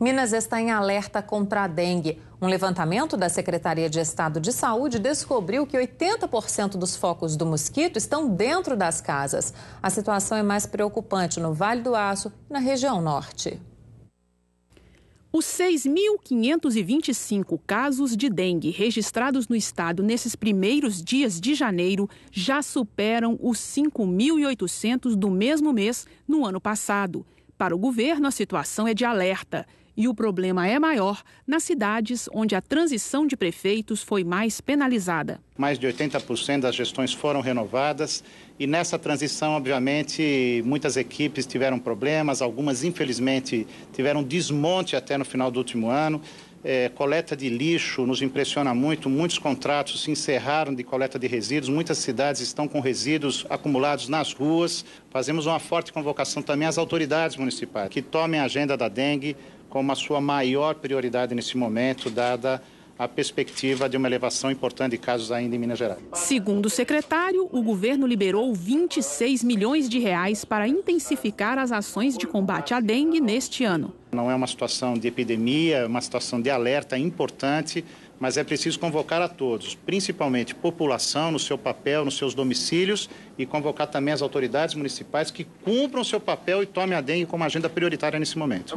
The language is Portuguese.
Minas está em alerta contra a dengue. Um levantamento da Secretaria de Estado de Saúde descobriu que 80% dos focos do mosquito estão dentro das casas. A situação é mais preocupante no Vale do Aço e na região norte. Os 6.525 casos de dengue registrados no estado nesses primeiros dias de janeiro já superam os 5.800 do mesmo mês no ano passado. Para o governo, a situação é de alerta. E o problema é maior nas cidades onde a transição de prefeitos foi mais penalizada. Mais de 80% das gestões foram renovadas e nessa transição, obviamente, muitas equipes tiveram problemas, algumas, infelizmente, tiveram desmonte até no final do último ano. É, coleta de lixo nos impressiona muito. Muitos contratos se encerraram de coleta de resíduos. Muitas cidades estão com resíduos acumulados nas ruas. Fazemos uma forte convocação também às autoridades municipais que tomem a agenda da dengue como a sua maior prioridade nesse momento, dada a perspectiva de uma elevação importante de casos ainda em Minas Gerais. Segundo o secretário, o governo liberou 26 milhões de reais para intensificar as ações de combate à dengue neste ano. Não é uma situação de epidemia, é uma situação de alerta importante, mas é preciso convocar a todos, principalmente população no seu papel, nos seus domicílios e convocar também as autoridades municipais que cumpram o seu papel e tomem a dengue como agenda prioritária nesse momento.